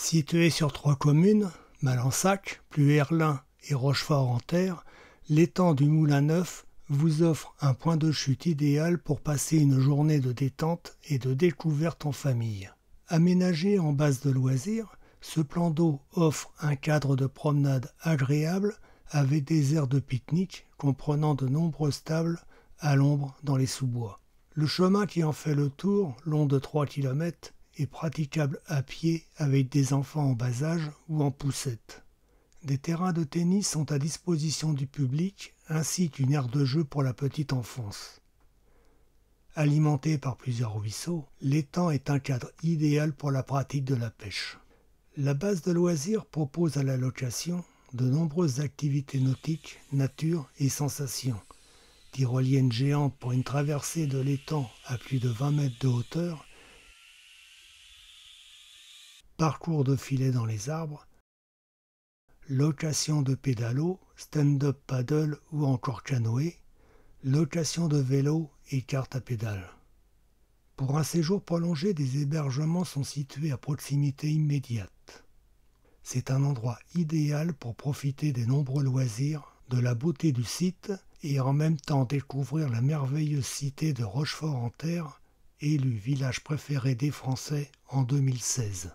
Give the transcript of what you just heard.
Situé sur trois communes, Malensac, Pluherlin et Rochefort-en-Terre, l'étang du Moulin Neuf vous offre un point de chute idéal pour passer une journée de détente et de découverte en famille. Aménagé en base de loisirs, ce plan d'eau offre un cadre de promenade agréable avec des aires de pique-nique comprenant de nombreuses tables à l'ombre dans les sous-bois. Le chemin qui en fait le tour, long de 3 km, et praticable à pied avec des enfants en bas âge ou en poussette. Des terrains de tennis sont à disposition du public ainsi qu'une aire de jeu pour la petite enfance. Alimenté par plusieurs ruisseaux, l'étang est un cadre idéal pour la pratique de la pêche. La base de loisirs propose à la location de nombreuses activités nautiques, nature et sensations. Tyroliennes géantes pour une traversée de l'étang à plus de 20 mètres de hauteur parcours de filets dans les arbres, location de pédalo, stand-up paddle ou encore canoë, location de vélo et carte à pédale. Pour un séjour prolongé, des hébergements sont situés à proximité immédiate. C'est un endroit idéal pour profiter des nombreux loisirs, de la beauté du site et en même temps découvrir la merveilleuse cité de Rochefort-en-Terre, élu village préféré des Français en 2016.